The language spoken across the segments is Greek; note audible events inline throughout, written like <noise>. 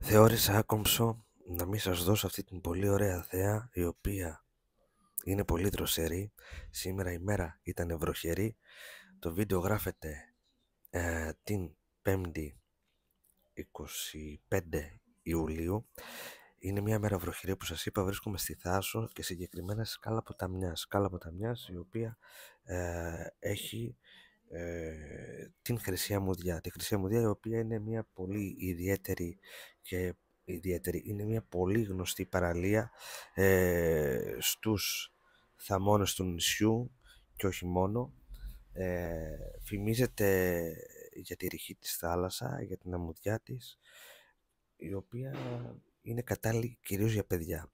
θεώρησα άκομψο να μην σας δώσω αυτή την πολύ ωραία θέα η οποία είναι πολύ δροσερή. Σήμερα η μέρα ήταν βροχερή. Το βίντεο γράφεται ε, την 5η 25 Ιουλίου. Είναι μια μέρα βροχερή που σας είπα βρίσκομαι στη Θάσο και συγκεκριμένα Σκάλα Ποταμιάς. Σκάλα Ποταμιάς η οποία ε, έχει ε, την Χρυσή Αμμουδιά. Τη Χρυσή Αμμουδιά η οποία είναι μια πολύ ιδιαίτερη και ιδιαίτερη. Είναι μια πολύ γνωστή παραλία ε, στους θαμώνες του νησιού και όχι μόνο. Ε, φημίζεται για τη ρηχή της θάλασσα, για την αμμουδιά της, η οποία είναι κατάλληλη κυρίως για παιδιά.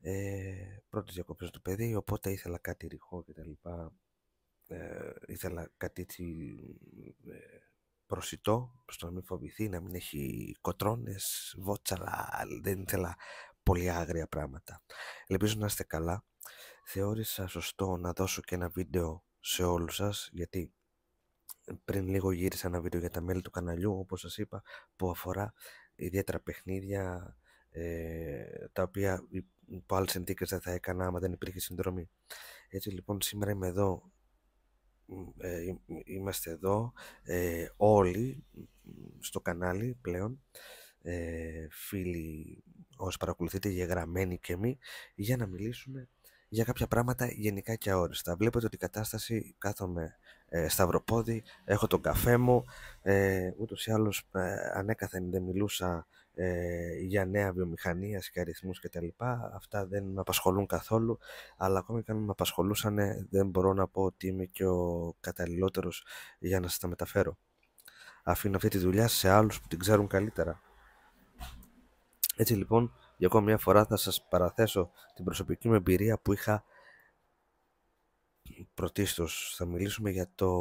Ε, πρώτες το του παιδί, οπότε ήθελα κάτι ρηχό και τα λοιπά. Ε, ήθελα κάτι έτσι, ε, προσιτό, στο να μην φοβηθεί, να μην έχει κοτρώνες, βότσαλα, δεν ήθελα πολύ άγρια πράγματα. Ελπίζω να είστε καλά. Θεώρησα σωστό να δώσω και ένα βίντεο σε όλους σας, γιατί πριν λίγο γύρισα ένα βίντεο για τα μέλη του καναλιού, όπως σας είπα, που αφορά ιδιαίτερα παιχνίδια, ε, τα οποία υπό άλλες συνθήκε δεν θα έκανα άμα δεν υπήρχε συνδρομή. Έτσι λοιπόν σήμερα είμαι εδώ ε, είμαστε εδώ ε, όλοι στο κανάλι πλέον ε, φίλοι όσοι παρακολουθείτε γεγραμμένοι και εμείς για να μιλήσουμε για κάποια πράγματα γενικά και αόριστα. Βλέπετε ότι η κατάσταση κάθομαι ε, σταυροπόδι, έχω τον καφέ μου, ε, ούτως ή άλλως ε, ανέκαθεν δεν μιλούσα ε, για νέα βιομηχανία, και τα λοιπά Αυτά δεν με απασχολούν καθόλου, αλλά ακόμη και αν με απασχολούσαν δεν μπορώ να πω ότι είμαι και ο καταλληλότερος για να σας τα μεταφέρω. Αφήνω αυτή τη δουλειά σε άλλους που την ξέρουν καλύτερα. Έτσι λοιπόν, για ακόμη μια φορά θα σας παραθέσω την προσωπική μου εμπειρία που είχα πρωτίστως θα μιλήσουμε για το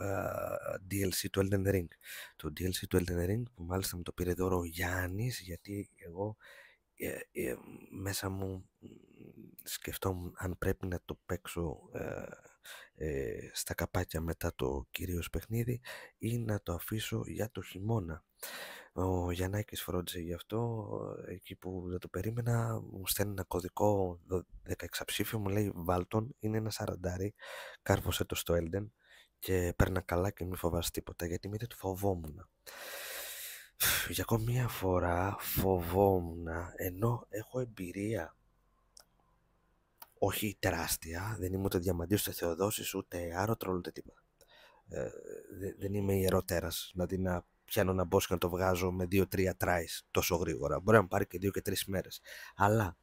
uh, DLC του Elden Ring. Το DLC του Elden Ring που μάλιστα με το πήρε δώρο ο Γιάννης γιατί εγώ ε, ε, μέσα μου σκεφτόμουν αν πρέπει να το παίξω ε, στα καπάκια μετά το κυρίως παιχνίδι ή να το αφήσω για το χειμώνα ο Γιαννάκης φρόντισε γι' αυτό, ε, εκεί που δεν το περίμενα, μου στέλνει ένα κωδικό 16 ψήφιο, μου λέει «Βάλτον, είναι ένα σαραντάρι, κάρφωσέ το στο Έλντεν και παίρνα καλά και μη φοβάσαι τίποτα, γιατί μήτε του φοβόμουν». Για ακόμη μία φορά φοβόμουν, ενώ έχω εμπειρία όχι τεράστια, δεν είμαι ούτε διαμαντής, ούτε Θεοδόσης, ούτε άρωτρο, ούτε τίποτα. Ε, δεν είμαι ιεροτέρας, δηλαδή να πιάνω να boss και να το βγάζω με 2-3 tries τόσο γρήγορα. Μπορεί να πάρει και 2 και 3 μέρες. Αλλά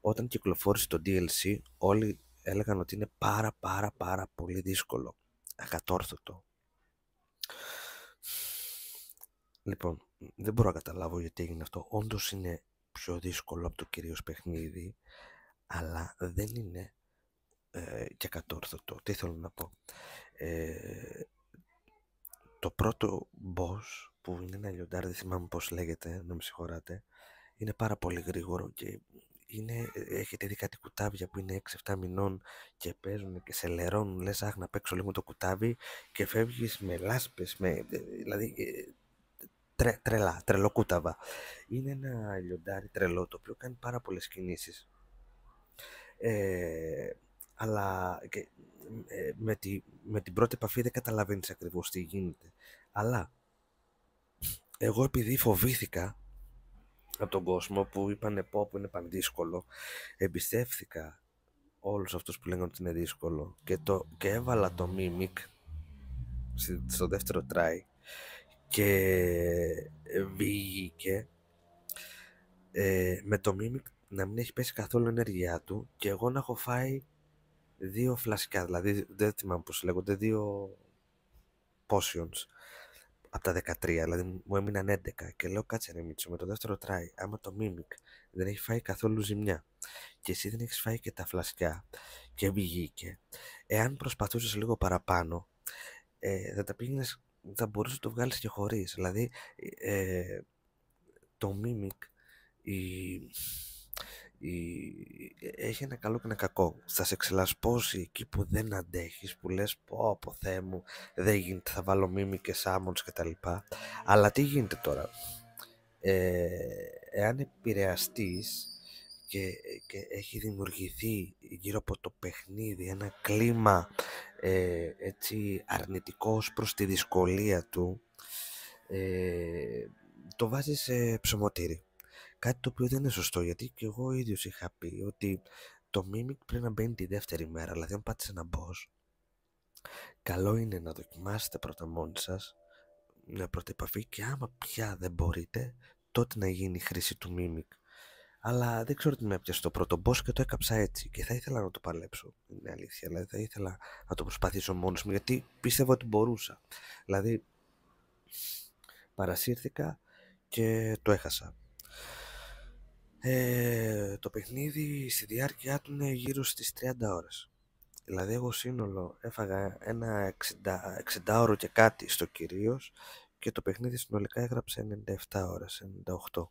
όταν κυκλοφόρησε το DLC όλοι έλεγαν ότι είναι πάρα πάρα πάρα πολύ δύσκολο. Ακατόρθωτο. Λοιπόν, δεν μπορώ να καταλάβω γιατί έγινε αυτό. Όντως είναι πιο δύσκολο από το κυρίως παιχνίδι, αλλά δεν είναι ε, και ακατόρθωτο. Τι θέλω να πω. Ε, το πρώτο boss που είναι ένα λιοντάρι, δεν θυμάμαι πώς λέγεται, να με συγχωράτε, είναι πάρα πολύ γρήγορο και είναι, έχετε δει κάτι κουτάβια που είναι 6-7 μηνών και παίζουν και σε λερώνουν, λες αχ να παίξω λίγο το κουτάβι και φεύγεις με λάσπες, με, δηλαδή ε, τρε, τρελά, τρελοκούταβα. Είναι ένα λιοντάρι τρελό το οποίο κάνει πάρα πολλές κινήσεις. Ε, αλλά ε, με, τη, με την πρώτη επαφή δεν καταλαβαίνεις ακριβώς τι γίνεται. Αλλά εγώ επειδή φοβήθηκα από τον κόσμο που είπανε πω που είναι πανδύσκολο, εμπιστεύθηκα όλους αυτούς που λέγανε ότι είναι δύσκολο και, το, και έβαλα το Mimic στο δεύτερο try και ε, βγήκε ε, με το Mimic να μην έχει πέσει καθόλου ενέργειά του και εγώ να έχω φάει δύο φλασικά, δηλαδή δεν θυμάμαι πώς λέγονται, δύο potions από τα 13, δηλαδή μου έμειναν 11 και λέω κάτσε ρε Μίτσο, με το δεύτερο try, άμα το Mimic δεν έχει φάει καθόλου ζημιά και εσύ δεν έχεις φάει και τα φλασκιά και βγήκε, εάν προσπαθούσες λίγο παραπάνω, ε, θα τα πήγαινες, θα μπορούσες να το βγάλεις και χωρίς, δηλαδή ε, το Mimic, η, ε, έχει ένα καλό και ένα κακό. Θα σε ξελασπώσει εκεί που δεν αντέχεις, που λες πω από Θεέ μου δεν γίνεται, θα βάλω μίμη και τα λοιπά Αλλά τι γίνεται τώρα. Ε, εάν επηρεαστείς και, και, έχει δημιουργηθεί γύρω από το παιχνίδι ένα κλίμα ε, έτσι αρνητικό προς τη δυσκολία του, ε, το βάζεις σε ψωμοτήρι. Κάτι το οποίο δεν είναι σωστό, γιατί και εγώ ίδιος είχα πει ότι το Mimic πρέπει να μπαίνει τη δεύτερη μέρα. Δηλαδή, αν πάτε σε ένα boss, καλό είναι να δοκιμάσετε πρώτα μόνοι σας μια πρώτη επαφή και άμα πια δεν μπορείτε, τότε να γίνει η χρήση του Mimic. Αλλά δεν ξέρω τι με έπιασε το πρώτο boss και το έκαψα έτσι. Και θα ήθελα να το παλέψω. Είναι αλήθεια. Δηλαδή, θα ήθελα να το προσπαθήσω μόνος μου γιατί πίστευα ότι μπορούσα. Δηλαδή, παρασύρθηκα και το έχασα. Ε, το παιχνίδι στη διάρκεια του είναι γύρω στις 30 ώρες. Δηλαδή εγώ σύνολο έφαγα ένα 60, 60 ώρο και κάτι στο κυρίως και το παιχνίδι συνολικά έγραψε 97 ώρες, 98.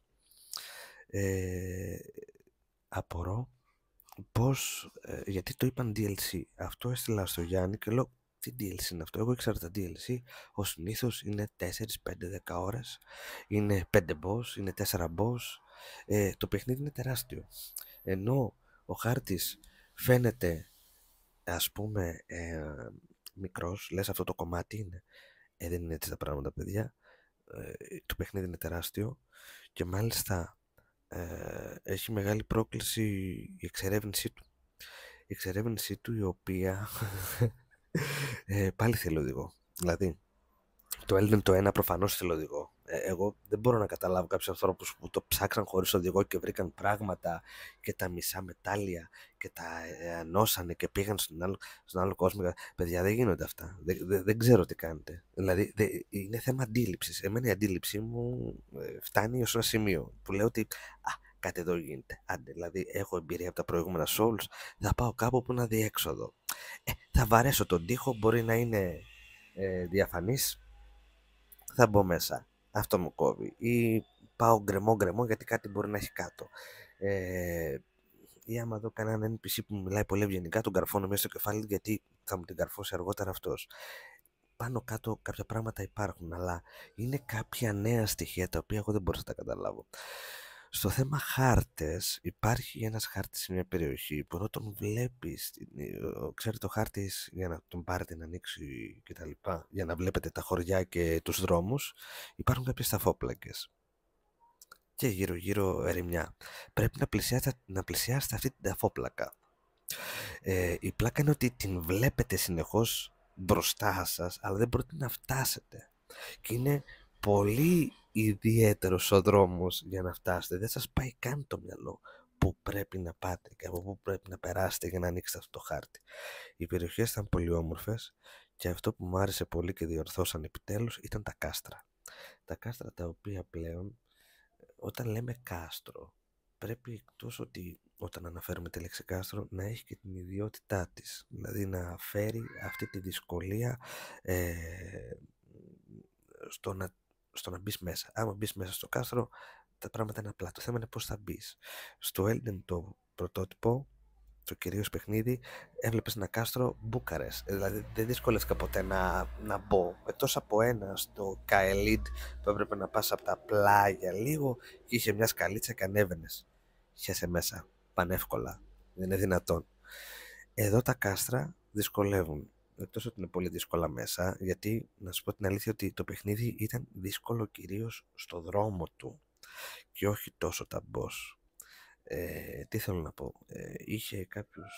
Ε, απορώ πώς, ε, γιατί το είπαν DLC. Αυτό έστειλα στο Γιάννη και λέω τι DLC είναι αυτό. Εγώ ήξερα τα DLC. Ο συνήθως είναι 4-5-10 ώρες. Είναι 5 boss, είναι 4 boss. Ε, το παιχνίδι είναι τεράστιο. Ενώ ο χάρτης φαίνεται ας πούμε ε, μικρός, λες αυτό το κομμάτι είναι. Ε, δεν είναι έτσι τα πράγματα παιδιά. Ε, το παιχνίδι είναι τεράστιο και μάλιστα ε, έχει μεγάλη πρόκληση η εξερεύνησή του. Η εξερεύνησή του η οποία <laughs> ε, πάλι θέλει οδηγό. Δηλαδή, το Elden το ένα προφανώς θέλω οδηγό ε, εγώ δεν μπορώ να καταλάβω κάποιους ανθρώπους που το ψάξαν χωρίς οδηγό και βρήκαν πράγματα και τα μισά μετάλλια και τα ε, ανώσανε και πήγαν στον άλλο, στον άλλο κόσμο. Παιδιά, δεν γίνονται αυτά. Δεν, δεν, δεν ξέρω τι κάνετε. Δηλαδή, είναι θέμα αντίληψης. Εμένα η αντίληψή μου ε, φτάνει ως ένα σημείο που λέω ότι α, κάτι εδώ γίνεται. Άντε, δηλαδή, έχω εμπειρία από τα προηγούμενα Souls, θα πάω κάπου που να αδιέξοδο. Ε, θα βαρέσω τον τοίχο, μπορεί να είναι ε, διαφανής, θα μπω μέσα. Αυτό μου κόβει. Ή πάω γκρεμό γκρεμό γιατί κάτι μπορεί να έχει κάτω. Ε, ή άμα δω κανέναν NPC που μου μιλάει πολύ ευγενικά, τον καρφώνω μέσα στο κεφάλι γιατί θα μου την καρφώσει αργότερα αυτός. Πάνω κάτω κάποια πράγματα υπάρχουν, αλλά είναι κάποια νέα στοιχεία τα οποία εγώ δεν μπορούσα να τα καταλάβω. Στο θέμα χάρτες, υπάρχει ένας χάρτης σε μια περιοχή που όταν τον βλέπεις, ε, ξέρετε το χάρτης για να τον πάρετε να ανοίξει και για να βλέπετε τα χωριά και τους δρόμους, υπάρχουν κάποιες ταφόπλακες και γύρω γύρω ερημιά. Πρέπει να πλησιάσετε, να πλησιάσετε αυτή την ταφόπλακα. Ε, η πλάκα είναι ότι την βλέπετε συνεχώς μπροστά σας, αλλά δεν μπορείτε να φτάσετε. Και είναι πολύ ιδιαίτερος ο δρόμος για να φτάσετε. Δεν σας πάει καν το μυαλό που πρέπει να πάτε και από πού πρέπει να περάσετε για να ανοίξετε αυτό το χάρτη. Οι περιοχές ήταν πολύ όμορφες και αυτό που μου άρεσε πολύ και διορθώσαν επιτέλους ήταν τα κάστρα. Τα κάστρα τα οποία πλέον, ε, όταν λέμε κάστρο, πρέπει εκτός ότι όταν αναφέρουμε τη λέξη κάστρο να έχει και την ιδιότητά της δηλαδή να φέρει αυτή τη δυσκολία ε, στο να στο να μπεις μέσα. Άμα μπεις μέσα στο κάστρο, τα πράγματα είναι απλά. Το θέμα είναι πώς θα μπεις. Στο Elden το πρωτότυπο, το κυρίως παιχνίδι, έβλεπες ένα κάστρο Μπούκαρες. Ε, δηλαδή δεν δυσκολεύτηκα ποτέ να, να μπω. Εκτός από ένα στο Καελίτ που έπρεπε να πας από τα πλάγια λίγο είχε μια σκαλίτσα και ανέβαινες. Χεσέ μέσα. Πανεύκολα. Δεν είναι δυνατόν. Εδώ τα κάστρα δυσκολεύουν εκτός ότι είναι πολύ δύσκολα μέσα, γιατί να σου πω την αλήθεια ότι το παιχνίδι ήταν δύσκολο κυρίως στο δρόμο του και όχι τόσο τα boss. Ε, τι θέλω να πω, ε, είχε κάποιους,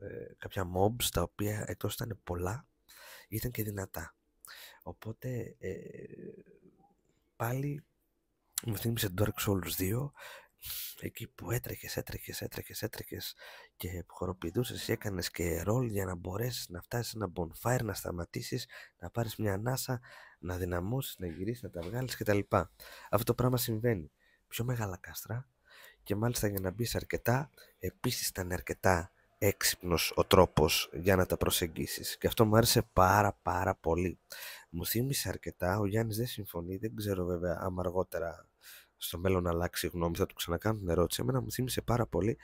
ε, κάποια mobs τα οποία εκτός ήταν πολλά, ήταν και δυνατά. Οπότε ε, πάλι μου θύμισε Dark Souls 2 εκεί που έτρεχες, έτρεχες, έτρεχες, έτρεχες και χοροπηδούσες, έκανες και ρόλ για να μπορέσεις, να φτάσεις, σε ένα bonfire, να σταματήσεις, να πάρεις μια ανάσα, να δυναμώσεις, να γυρίσεις, να τα βγάλεις κτλ. Αυτό το πράγμα συμβαίνει. Πιο μεγάλα κάστρα και μάλιστα για να μπεις αρκετά, επίσης ήταν αρκετά έξυπνος ο τρόπος για να τα προσεγγίσεις και αυτό μου άρεσε πάρα πάρα πολύ. Μου θύμισε αρκετά, ο Γιάννης δεν συμφωνεί, δεν ξέρω βέβαια άμα αργότερα στο μέλλον αλλάξει γνώμη, θα του ξανακάνουν ερώτηση. Εμένα μου θύμισε πάρα πολύ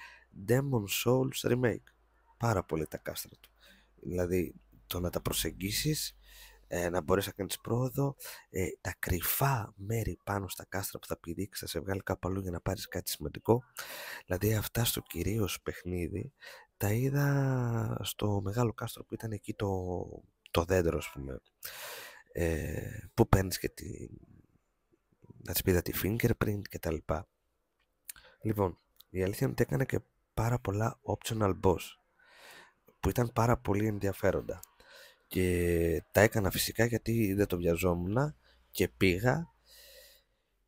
Demon Souls Remake. Πάρα πολύ τα κάστρα του. Δηλαδή, το να τα προσεγγίσεις, ε, να μπορείς να κάνεις πρόοδο, ε, τα κρυφά μέρη πάνω στα κάστρα που θα πηδήξεις, θα σε βγάλει κάπου αλλού για να πάρεις κάτι σημαντικό. Δηλαδή, αυτά στο κυρίως παιχνίδι, τα είδα στο μεγάλο κάστρο που ήταν εκεί το, το δέντρο, ας πούμε, ε, που παίρνεις και την να της πείτε τη fingerprint κτλ. Λοιπόν, η αλήθεια είναι ότι έκανε και πάρα πολλά optional boss που ήταν πάρα πολύ ενδιαφέροντα και τα έκανα φυσικά γιατί δεν το βιαζόμουν και πήγα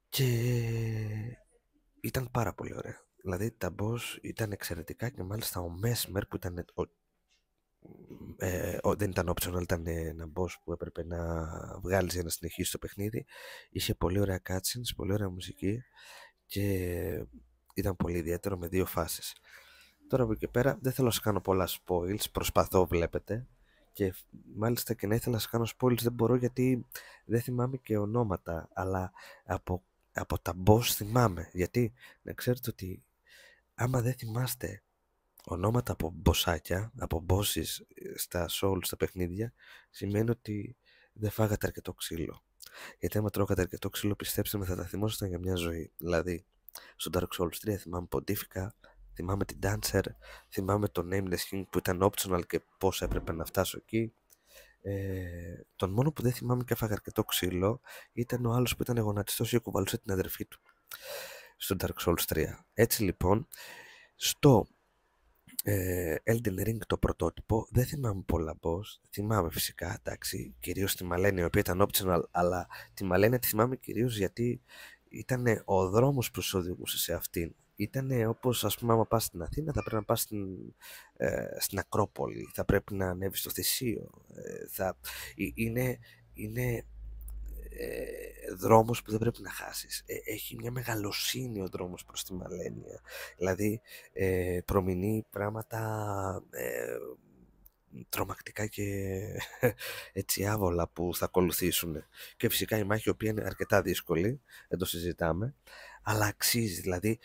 και ήταν πάρα πολύ ωραία. Δηλαδή τα boss ήταν εξαιρετικά και μάλιστα ο Mesmer που ήταν ε, δεν ήταν optional, ήταν ε, ένα boss που έπρεπε να βγάλεις για να συνεχίσει το παιχνίδι. Είχε πολύ ωραία cutscenes, πολύ ωραία μουσική και ήταν πολύ ιδιαίτερο με δύο φάσεις. Τώρα από εκεί πέρα δεν θέλω να σας κάνω πολλά spoils, προσπαθώ βλέπετε και μάλιστα και να ήθελα να σας κάνω spoils δεν μπορώ γιατί δεν θυμάμαι και ονόματα αλλά από, από τα boss θυμάμαι γιατί να ξέρετε ότι άμα δεν θυμάστε ονόματα από μποσάκια, από μπόσει στα soul, στα παιχνίδια, σημαίνει ότι δεν φάγατε αρκετό ξύλο. Γιατί άμα τρώγατε αρκετό ξύλο, πιστέψτε με, θα τα θυμόσασταν για μια ζωή. Δηλαδή, στο Dark Souls 3 θυμάμαι ποντίφικα, θυμάμαι την Dancer, θυμάμαι το Nameless King που ήταν optional και πώς έπρεπε να φτάσω εκεί. Ε, τον μόνο που δεν θυμάμαι και έφαγα αρκετό ξύλο ήταν ο άλλος που ήταν γονατιστός και κουβαλούσε την αδερφή του στο Dark Souls 3. Έτσι λοιπόν, στο ε, Elden Ring το πρωτότυπο, δεν θυμάμαι πολλά πώ. θυμάμαι φυσικά, εντάξει, κυρίως τη Μαλένη, η οποία ήταν optional, αλλά τη Μαλένη τη θυμάμαι κυρίως γιατί ήταν ο δρόμος που σου οδηγούσε σε αυτήν. Ήταν όπως, ας πούμε, άμα πας στην Αθήνα, θα πρέπει να πας στην, ε, Ακρόπολη, θα πρέπει να ανέβεις στο Θησίο. Ε, θα, ε, είναι, είναι ε, δρόμος που δεν πρέπει να χάσεις. Ε, έχει μια μεγαλοσύνη ο δρόμος προς τη Μαλένια. Δηλαδή ε, προμηνεί πράγματα ε, τρομακτικά και <laughs> έτσι άβολα που θα ακολουθήσουν. Και φυσικά η μάχη η οποία είναι αρκετά δύσκολη, δεν το συζητάμε, αλλά αξίζει. Δηλαδή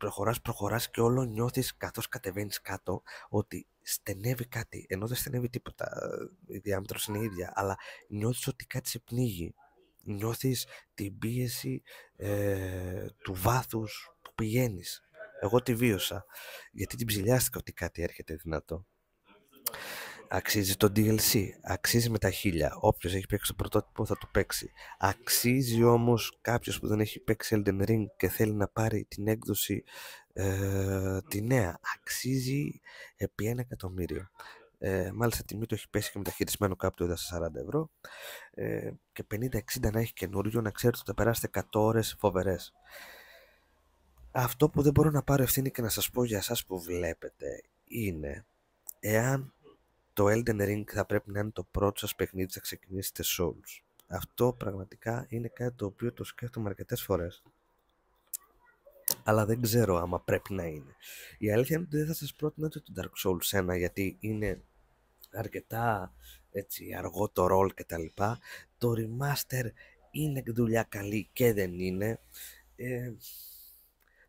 προχωράς, προχωράς και όλο νιώθεις καθώς κατεβαίνεις κάτω ότι στενεύει κάτι, ενώ δεν στενεύει τίποτα, η διάμετρος είναι η ίδια, αλλά νιώθεις ότι κάτι σε πνίγει. Νιώθεις την πίεση ε, του βάθους που πηγαίνεις. Εγώ τη βίωσα, γιατί την ψηλιάστηκα ότι κάτι έρχεται δυνατό. Αξίζει το DLC. Αξίζει με τα χίλια. Όποιος έχει παίξει το πρωτότυπο θα το παίξει. Αξίζει όμως κάποιος που δεν έχει παίξει Elden Ring και θέλει να πάρει την έκδοση ε, τη νέα. Αξίζει επί ένα εκατομμύριο. Ε, μάλιστα τιμή το έχει πέσει και μεταχειρισμένο κάπου είδα σε 40 ευρώ ε, και 50-60 να έχει καινούριο να ξέρετε ότι θα περάσετε 100 ώρες φοβερές αυτό που δεν μπορώ να πάρω ευθύνη και να σας πω για εσάς που βλέπετε είναι εάν το Elden Ring θα πρέπει να είναι το πρώτο σας παιχνίδι να θα ξεκινήσετε Souls. Αυτό πραγματικά είναι κάτι το οποίο το σκέφτομαι αρκετές φορές. Αλλά δεν ξέρω άμα πρέπει να είναι. Η αλήθεια είναι ότι δεν θα σας πρότεινα το Dark Souls 1 γιατί είναι αρκετά έτσι, αργό το ρόλ κτλ. Το remaster είναι δουλειά καλή και δεν είναι. Ε,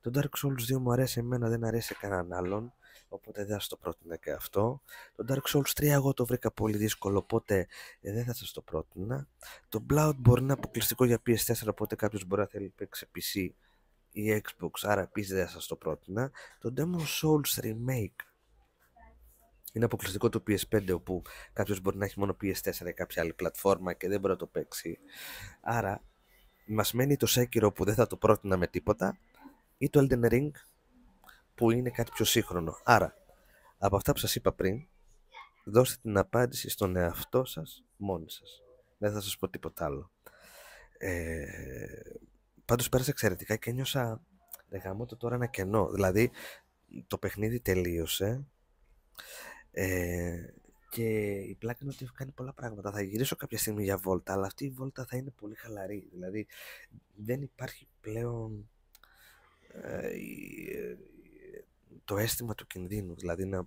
το Dark Souls 2 μου αρέσει εμένα, δεν αρέσει κανέναν άλλον. Οπότε δεν θα σας το πρότεινα και αυτό. Το Dark Souls 3 εγώ το βρήκα πολύ δύσκολο, οπότε ε, δεν θα σας το πρότεινα. Το Blood μπορεί να είναι αποκλειστικό για PS4, οπότε κάποιος μπορεί να θέλει να παίξει PC ή Xbox, άρα επίσης δεν θα σας το πρότεινα. Το Demon Souls Remake είναι αποκλειστικό το PS5 όπου κάποιος μπορεί να έχει μόνο PS4 ή κάποια άλλη πλατφόρμα και δεν μπορεί να το παίξει. Άρα μας μένει το Sekiro που δεν θα το πρότεινα με τίποτα ή το Elden Ring που είναι κάτι πιο σύγχρονο. Άρα, από αυτά που σας είπα πριν, δώστε την απάντηση στον εαυτό σας μόνοι σας. Δεν θα σας πω τίποτα άλλο. Ε, πάντως πέρασα εξαιρετικά και νιώσα το τώρα ένα κενό. Δηλαδή, το παιχνίδι τελείωσε ε, και η πλάκα είναι ότι έχω κάνει πολλά πράγματα. Θα γυρίσω κάποια στιγμή για βόλτα, αλλά αυτή η βόλτα θα είναι πολύ χαλαρή. Δηλαδή, δεν υπάρχει πλέον ε, το αίσθημα του κινδύνου. Δηλαδή να ε,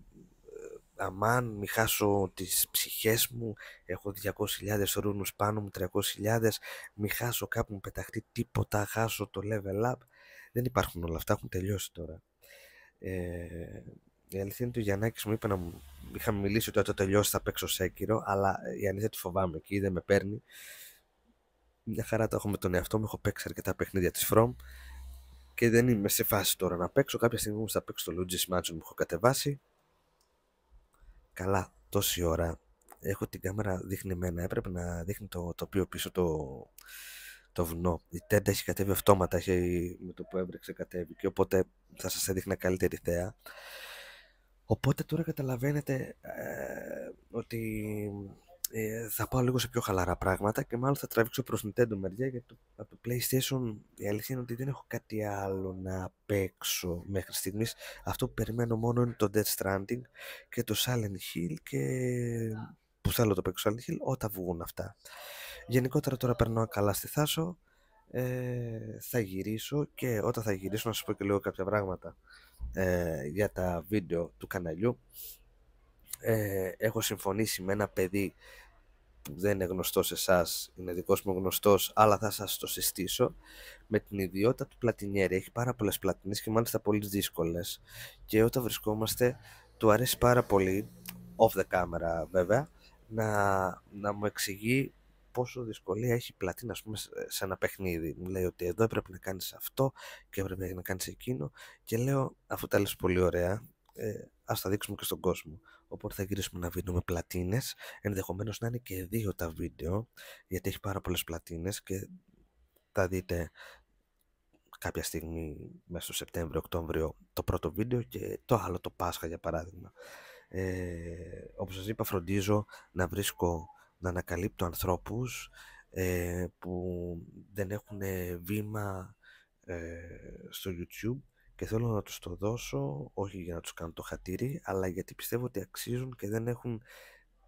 αμάν μη χάσω τις ψυχές μου, έχω 200.000 ρούνους πάνω μου, 300.000, μη χάσω κάπου μου πεταχτεί τίποτα, χάσω το level up. Δεν υπάρχουν όλα αυτά, έχουν τελειώσει τώρα. Ε, η αλήθεια είναι ότι ο μου είπε να μου είχαμε μιλήσει ότι όταν τελειώσει θα παίξω σέκυρο, αλλά ε, η αλήθεια τη φοβάμαι και δεν με παίρνει. Μια χαρά το έχω με τον εαυτό μου, έχω παίξει αρκετά παιχνίδια της From και δεν είμαι σε φάση τώρα να παίξω. Κάποια στιγμή όμως θα παίξω το Luigi's Mansion που έχω κατεβάσει. Καλά, τόση ώρα έχω την κάμερα δείχνει εμένα. Έπρεπε να δείχνει το τοπίο πίσω το, το βουνό. Η τέντα έχει κατέβει αυτόματα, έχει, με το που έβρεξε κατέβει και οπότε θα σας έδειχνα καλύτερη θέα. Οπότε τώρα καταλαβαίνετε ε, ότι ε, θα πάω λίγο σε πιο χαλαρά πράγματα και μάλλον θα τραβήξω προς Nintendo μεριά γιατί το, από το PlayStation η αλήθεια είναι ότι δεν έχω κάτι άλλο να παίξω μέχρι στιγμής αυτό που περιμένω μόνο είναι το Death Stranding και το Silent Hill και που θέλω το παίξω Silent Hill όταν βγουν αυτά γενικότερα τώρα περνώ καλά στη Θάσο ε, θα γυρίσω και όταν θα γυρίσω να σας πω και λίγο κάποια πράγματα ε, για τα βίντεο του καναλιού ε, έχω συμφωνήσει με ένα παιδί που δεν είναι γνωστός σε εσάς, είναι δικός μου γνωστός, αλλά θα σας το συστήσω. Με την ιδιότητα του πλατινιέρι, έχει πάρα πολλές πλατινές και μάλιστα πολύ δύσκολες. Και όταν βρισκόμαστε, του αρέσει πάρα πολύ, off the camera βέβαια, να, να μου εξηγεί πόσο δυσκολία έχει η πλατίνα, ας πούμε, σε ένα παιχνίδι. Μου λέει ότι εδώ έπρεπε να κάνεις αυτό και έπρεπε να κάνεις εκείνο. Και λέω, αφού τα λες πολύ ωραία, ε, Ας τα δείξουμε και στον κόσμο. Οπότε θα γυρίσουμε να βίντεο με πλατίνες, ενδεχομένως να είναι και δύο τα βίντεο, γιατί έχει πάρα πολλές πλατίνες και θα δείτε κάποια στιγμή μέσα στο Σεπτέμβριο-Οκτώβριο το πρώτο βίντεο και το άλλο το Πάσχα για παράδειγμα. Ε, όπως σας είπα φροντίζω να βρίσκω, να ανακαλύπτω ανθρώπους ε, που δεν έχουν βήμα ε, στο YouTube και θέλω να τους το δώσω όχι για να τους κάνω το χατήρι αλλά γιατί πιστεύω ότι αξίζουν και δεν έχουν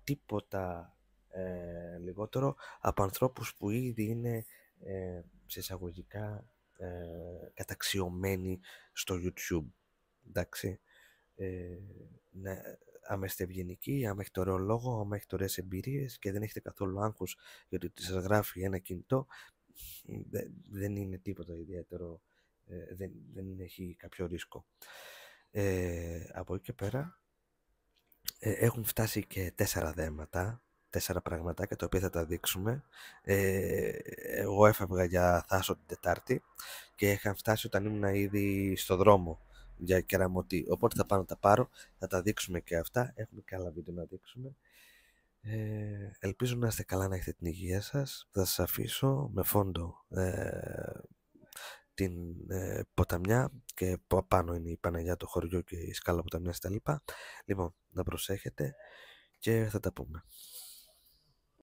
τίποτα ε, λιγότερο από ανθρώπους που ήδη είναι ε, σε εισαγωγικά ε, καταξιωμένοι στο YouTube εντάξει ε, ναι, άμα είστε ευγενικοί, άμα έχετε ωραίο λόγο, άμα έχετε ωραίες εμπειρίες και δεν έχετε καθόλου άγχος γιατί σας γράφει ένα κινητό δεν είναι τίποτα ιδιαίτερο ε, δεν, έχει κάποιο ρίσκο. Ε, από εκεί και πέρα ε, έχουν φτάσει και τέσσερα δέματα, τέσσερα πραγματάκια τα οποία θα τα δείξουμε. Ε, εγώ έφευγα για Θάσο την Τετάρτη και είχαν φτάσει όταν ήμουν ήδη στο δρόμο για κεραμωτή. Οπότε θα πάω να τα πάρω, θα τα δείξουμε και αυτά. Έχουμε και άλλα βίντεο να δείξουμε. Ε, ελπίζω να είστε καλά, να έχετε την υγεία σας. Θα σας αφήσω με φόντο την ε, ποταμιά και πάνω είναι η Παναγιά το χωριό και η σκάλα ποταμιάς τα λοιπά. Λοιπόν, να προσέχετε και θα τα πούμε.